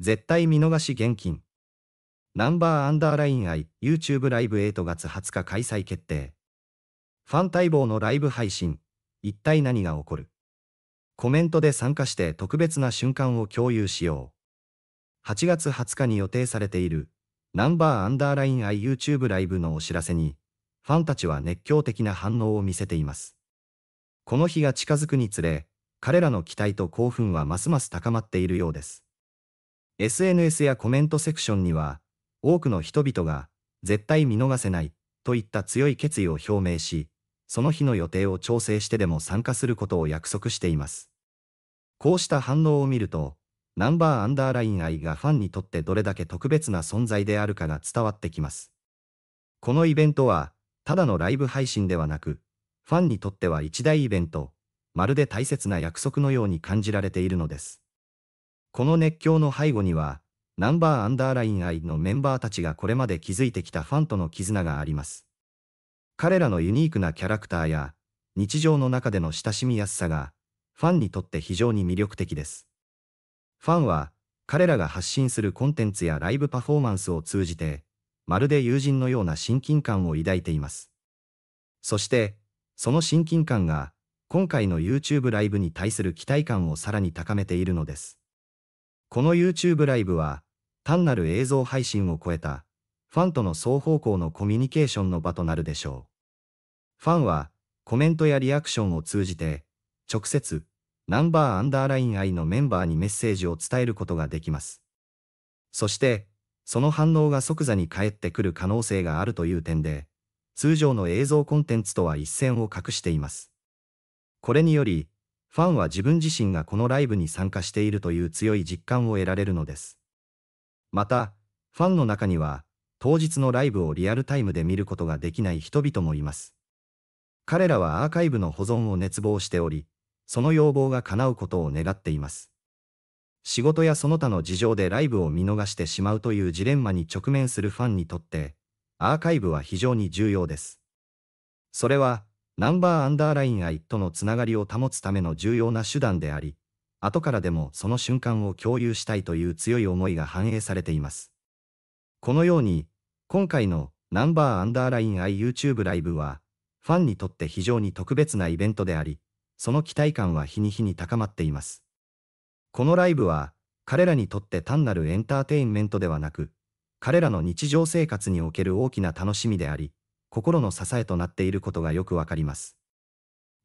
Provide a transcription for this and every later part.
絶対見逃し現金。ナンバーアンダーライン愛 YouTube ライブ8月20日開催決定。ファン待望のライブ配信。一体何が起こるコメントで参加して特別な瞬間を共有しよう。8月20日に予定されているナンバーアンダーライン愛 YouTube ライブのお知らせに、ファンたちは熱狂的な反応を見せています。この日が近づくにつれ、彼らの期待と興奮はますます高まっているようです。SNS やコメントセクションには、多くの人々が、絶対見逃せない、といった強い決意を表明し、その日の予定を調整してでも参加することを約束しています。こうした反応を見ると、ナンバーアンダーライン愛がファンにとってどれだけ特別な存在であるかが伝わってきます。このイベントは、ただのライブ配信ではなく、ファンにとっては一大イベント、まるで大切な約束のように感じられているのです。この熱狂の背後には、ナンバーアンダーライン愛のメンバーたちがこれまで築いてきたファンとの絆があります。彼らのユニークなキャラクターや、日常の中での親しみやすさが、ファンにとって非常に魅力的です。ファンは、彼らが発信するコンテンツやライブパフォーマンスを通じて、まるで友人のような親近感を抱いています。そして、その親近感が、今回の YouTube ライブに対する期待感をさらに高めているのです。この YouTube ライブは、単なる映像配信を超えた、ファンとの双方向のコミュニケーションの場となるでしょう。ファンは、コメントやリアクションを通じて、直接、ナンバーアンダーライン愛のメンバーにメッセージを伝えることができます。そして、その反応が即座に返ってくる可能性があるという点で、通常の映像コンテンツとは一線を画しています。これにより、ファンは自分自身がこのライブに参加しているという強い実感を得られるのです。また、ファンの中には、当日のライブをリアルタイムで見ることができない人々もいます。彼らはアーカイブの保存を熱望しており、その要望が叶うことを願っています。仕事やその他の事情でライブを見逃してしまうというジレンマに直面するファンにとって、アーカイブは非常に重要です。それは、ナンバーアンダーライン愛とのつながりを保つための重要な手段であり、後からでもその瞬間を共有したいという強い思いが反映されています。このように、今回のナンバーアンダーライン I YouTube ライブは、ファンにとって非常に特別なイベントであり、その期待感は日に日に高まっています。このライブは、彼らにとって単なるエンターテインメントではなく、彼らの日常生活における大きな楽しみであり、心の支えとなっていることがよくわかります。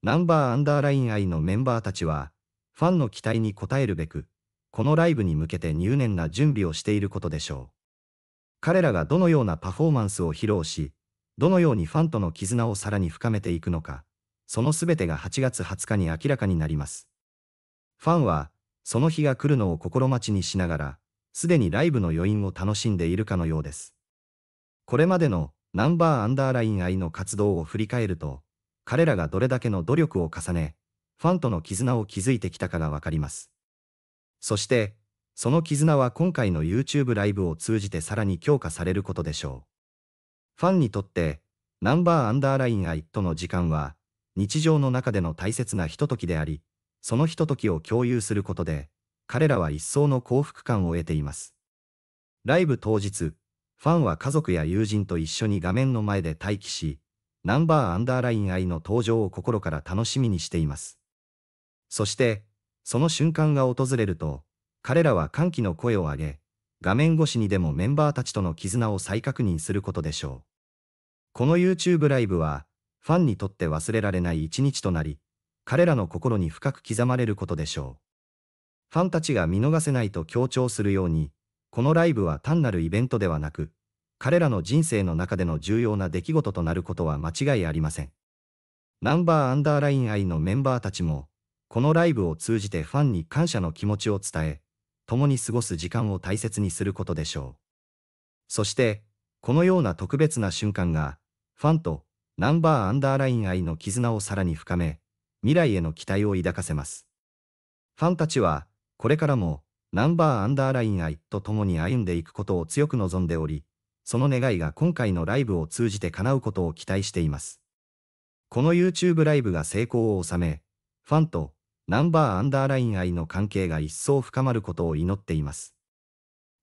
ナンバーアンダーライン愛のメンバーたちは、ファンの期待に応えるべく、このライブに向けて入念な準備をしていることでしょう。彼らがどのようなパフォーマンスを披露し、どのようにファンとの絆をさらに深めていくのか、その全てが8月20日に明らかになります。ファンは、その日が来るのを心待ちにしながら、すでにライブの余韻を楽しんでいるかのようです。これまでのナンバーアンダーライン愛の活動を振り返ると、彼らがどれだけの努力を重ね、ファンとの絆を築いてきたかがわかります。そして、その絆は今回の YouTube ライブを通じてさらに強化されることでしょう。ファンにとって、ナンバーアンダーライン愛との時間は、日常の中での大切なひとときであり、そのひとときを共有することで、彼らは一層の幸福感を得ています。ライブ当日、ファンは家族や友人と一緒に画面の前で待機し、ナンバーアンダーライン愛の登場を心から楽しみにしています。そして、その瞬間が訪れると、彼らは歓喜の声を上げ、画面越しにでもメンバーたちとの絆を再確認することでしょう。この YouTube ライブは、ファンにとって忘れられない一日となり、彼らの心に深く刻まれることでしょう。ファンたちが見逃せないと強調するように、このライブは単なるイベントではなく、彼らの人生の中での重要な出来事となることは間違いありません。ナンバーアンダーライン愛のメンバーたちも、このライブを通じてファンに感謝の気持ちを伝え、共に過ごす時間を大切にすることでしょう。そして、このような特別な瞬間が、ファンとナンバーアンダーライン愛の絆をさらに深め、未来への期待を抱かせます。ファンたちは、これからも、ナンバーアンダーライン愛と共に歩んでいくことを強く望んでおり、その願いが今回のライブを通じて叶うことを期待しています。この YouTube ライブが成功を収め、ファンとナンバーアンダーライン愛の関係が一層深まることを祈っています。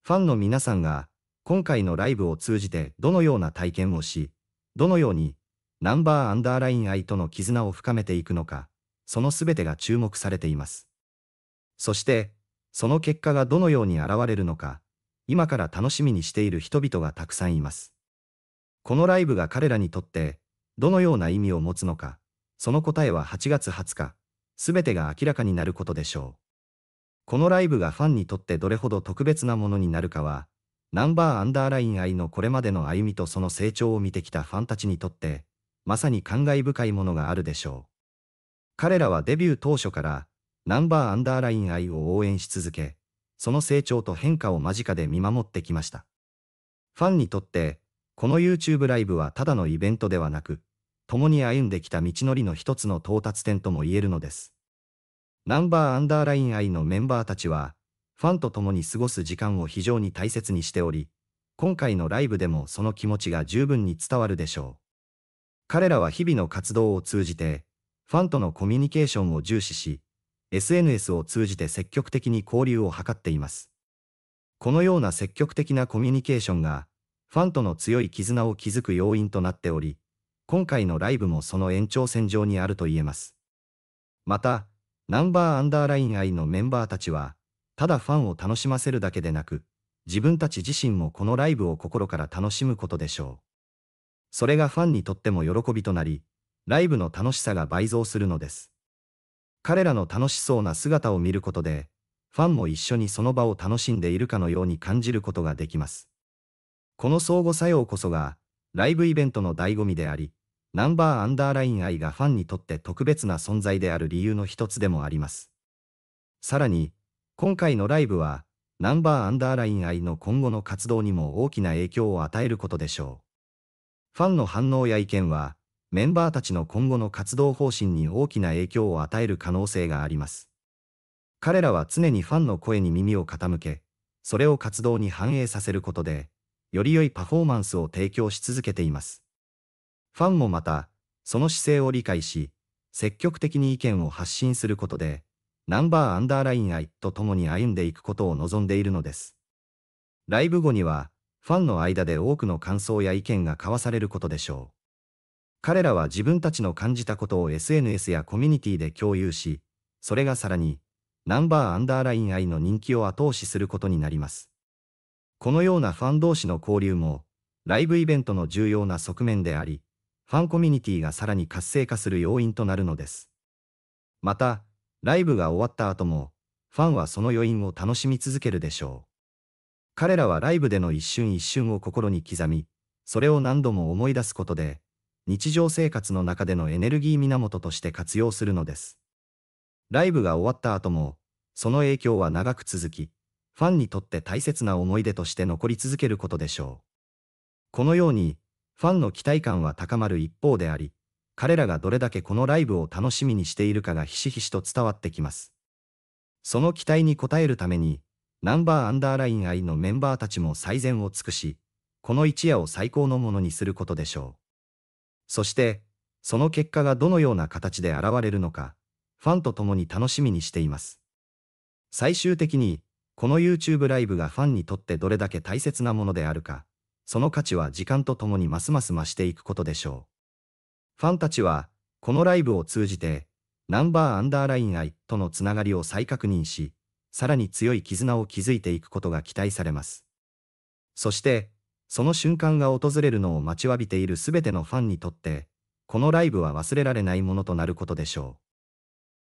ファンの皆さんが今回のライブを通じてどのような体験をし、どのようにナンバーアンダーライン愛との絆を深めていくのか、その全てが注目されています。そして、その結果がどのように現れるのか、今から楽しみにしている人々がたくさんいます。このライブが彼らにとって、どのような意味を持つのか、その答えは8月20日、すべてが明らかになることでしょう。このライブがファンにとってどれほど特別なものになるかは、ナンバーアンダーライン愛のこれまでの歩みとその成長を見てきたファンたちにとって、まさに感慨深いものがあるでしょう。彼らはデビュー当初から、ナンバーアンダーライン愛を応援し続け、その成長と変化を間近で見守ってきました。ファンにとって、この YouTube ライブはただのイベントではなく、共に歩んできた道のりの一つの到達点とも言えるのです。ナンバーアンダーライン愛のメンバーたちは、ファンと共に過ごす時間を非常に大切にしており、今回のライブでもその気持ちが十分に伝わるでしょう。彼らは日々の活動を通じて、ファンとのコミュニケーションを重視し、SNS を通じて積極的に交流を図っています。このような積極的なコミュニケーションが、ファンとの強い絆を築く要因となっており、今回のライブもその延長線上にあると言えます。また、ナンバーアンダーライン愛のメンバーたちは、ただファンを楽しませるだけでなく、自分たち自身もこのライブを心から楽しむことでしょう。それがファンにとっても喜びとなり、ライブの楽しさが倍増するのです。彼らの楽しそうな姿を見ることで、ファンも一緒にその場を楽しんでいるかのように感じることができます。この相互作用こそが、ライブイベントの醍醐味であり、ナンバーアンダーライン愛がファンにとって特別な存在である理由の一つでもあります。さらに、今回のライブは、ナンバーアンダーライン愛の今後の活動にも大きな影響を与えることでしょう。ファンの反応や意見は、メンバーたちの今後の活動方針に大きな影響を与える可能性があります。彼らは常にファンの声に耳を傾け、それを活動に反映させることで、より良いパフォーマンスを提供し続けています。ファンもまた、その姿勢を理解し、積極的に意見を発信することで、ナンバーアンダーライン愛と共に歩んでいくことを望んでいるのです。ライブ後には、ファンの間で多くの感想や意見が交わされることでしょう。彼らは自分たちの感じたことを SNS やコミュニティで共有し、それがさらに、ナンバーアンダーライン愛の人気を後押しすることになります。このようなファン同士の交流も、ライブイベントの重要な側面であり、ファンコミュニティがさらに活性化する要因となるのです。また、ライブが終わった後も、ファンはその余韻を楽しみ続けるでしょう。彼らはライブでの一瞬一瞬を心に刻み、それを何度も思い出すことで、日常生活の中でのエネルギー源として活用するのです。ライブが終わった後も、その影響は長く続き、ファンにとって大切な思い出として残り続けることでしょう。このように、ファンの期待感は高まる一方であり、彼らがどれだけこのライブを楽しみにしているかがひしひしと伝わってきます。その期待に応えるために、ナンバーアンダーライン愛のメンバーたちも最善を尽くし、この一夜を最高のものにすることでしょう。そして、その結果がどのような形で現れるのか、ファンと共に楽しみにしています。最終的に、この YouTube ライブがファンにとってどれだけ大切なものであるか、その価値は時間とともにますます増していくことでしょう。ファンたちは、このライブを通じて、ナンバーアンダーライン愛とのつながりを再確認し、さらに強い絆を築いていくことが期待されます。そして、その瞬間が訪れるのを待ちわびているすべてのファンにとって、このライブは忘れられないものとなることでしょう。